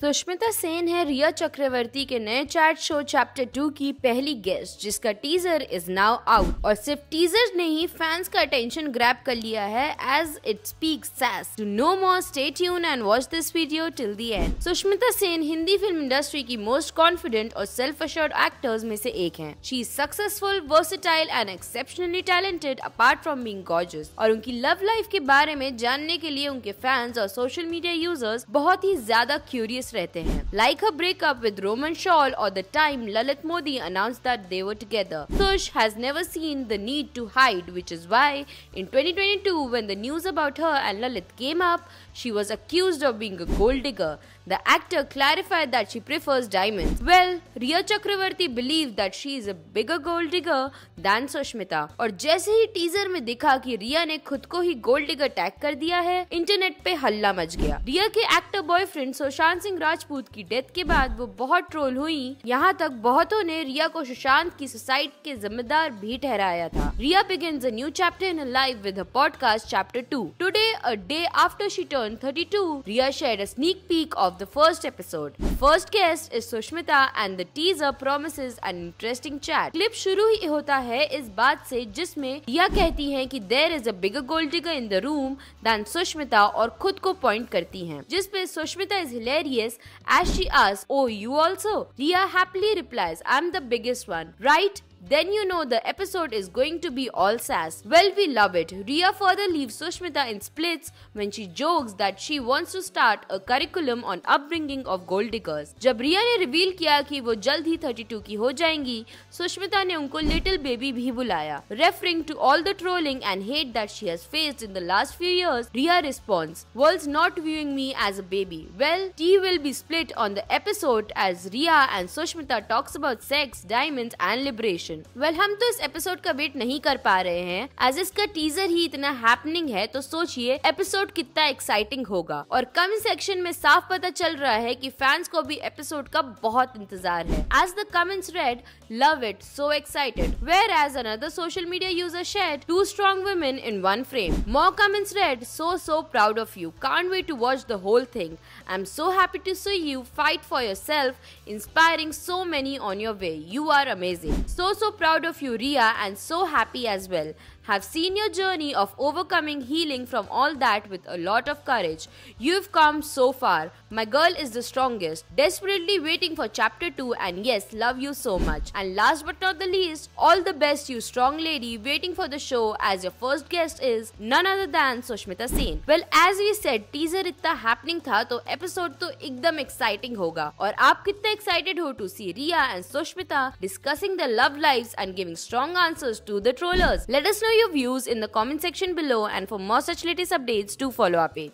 सुष्मिता सेन है रिया चक्रवर्ती के नए चैट शो चैप्टर टू की पहली गेस्ट जिसका टीजर इज नाउ आउट और सिर्फ टीजर ने ही फैंस का अटेंशन ग्रैब कर लिया है as it speak to no more stay यून and watch this video till the end Sushmita Sen Hindi film industry की मोस्ट कॉन्फिडेंट और सेल्फ अश्योर्ड एक्टर्स में से एक है she is successful versatile and exceptionally talented apart from being gorgeous और उनकी love life के बारे में जानने के लिए उनके फैंस और सोशल मीडिया यूजर्स बहुत ही ज्यादा क्यूरियस सीरियस रहते हैं like a breakup with Rohman Shawl और the time Lalit Modi announce that they were together Sush has never seen the need to hide which is why in twenty when the news about her and Lalit came up she was accuse of being gold digger the actor clarified that she prefers diamond well Rhea Chakraborty believe that she is a bigger gold digger than Sushmita और जैसे ही teaser में दिखा कि रिया ने खुद को ही gold digger tag कर दिया है इंटरनेट पे हल्ला मच गया रिया के एक्टर बॉयफ्रेंड सुशांत सिंह सिंह राजपूत की डेथ के बाद वो बहुत ट्रोल हुई यहाँ तक बहुतों ने रिया को सुशांत की सुसाइड के जिम्मेदार भी ठहराया था Rhea begin new chapter in life with podcast chapter two today a day after she turn thirty two Rhea a sneak peek of the first episode first guest is Sushmita and the the teaser promises an interesting clip शुरू ही होता है इस बात से जिसमें रिया कहती है कि there is a bigger gold digger in the room than Sushmita और खुद को पॉइंट करती हैं जिस पे Sushmita is hilarious as she asks, Oh, you also? Ria happily replies, I'm the biggest one. Right? then you know the episode is going to be all sass. Well, we love it. Ria further leaves Sushmita in splits when she jokes that she wants to start a curriculum on upbringing of gold diggers. जब Rhea ने reveal किया कि वो जल्द 32 की हो जाएंगी, Sushmita ने उनको little baby भी बुलाया. Referring to all the trolling and hate that she has faced in the last few years, Ria responds, "World's not viewing me as a baby." Well, tea will be split on the episode as Ria and Sushmita talks about sex, diamonds, and liberation. Expression well हम तो इस episode का wait नहीं कर पा रहे हैं as इसका टीजर ही इतना हैपनिंग है तो सोचिए एपिसोड कितना एक्साइटिंग होगा और कमेंट सेक्शन में साफ पता चल रहा है कि फैंस को भी एपिसोड का बहुत इंतजार है as the comments read love it so excited whereas another social media user share two strong women in one frame more comments read so so proud of you can't wait to watch the whole thing I am so happy to see you fight for yourself inspiring so many on your way you are amazing so so proud of you Ria and so happy as well have seen your journey of overcoming healing from all that with a lot of courage. You've come so far. My girl is the strongest. Desperately waiting for chapter 2 and yes, love you so much. And last but not the least, all the best you strong lady waiting for the show as your first guest is none other than Sushmita Sen. Well, as we said, teaser itta happening था episode to तो exciting hoga. होगा और आप excited ho to see Ria and Sushmita discussing their love lives and giving strong answers to the trolls. Let us know your views in the comment section below and for more such latest updates do follow our page.